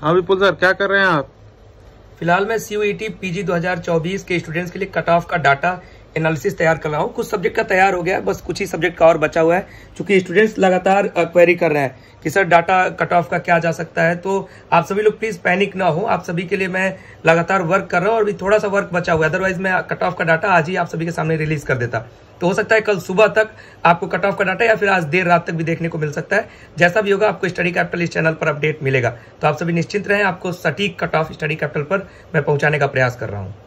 हाँ विपुल सर क्या कर रहे हैं आप फिलहाल मैं सीयूईटी पीजी 2024 के स्टूडेंट्स के लिए कट ऑफ का डाटा एनालिसिस तैयार कर रहा हूँ कुछ सब्जेक्ट का तैयार हो गया बस कुछ ही सब्जेक्ट का और बचा हुआ है चूंकि स्टूडेंट्स लगातार क्वेरी कर रहे हैं कि सर डाटा कट ऑफ का क्या जा सकता है तो आप सभी लोग प्लीज़ पैनिक ना हो आप सभी के लिए मैं लगातार वर्क कर रहा हूँ और भी थोड़ा सा वर्क बचा हुआ है अदरवाइज मैं कट ऑफ का डाटा आज ही आप सभी के सामने रिलीज कर देता तो हो सकता है कल सुबह तक आपको कट ऑफ का डाटा या फिर आज देर रात तक भी देखने को मिल सकता है जैसा भी होगा आपको स्टडी कैपिटल इस चैनल पर अपडेट मिलेगा तो आप सभी निश्चिंत रहें आपको सटीक कट ऑफ स्टडी कैपिटल पर मैं पहुंचाने का प्रयास कर रहा हूँ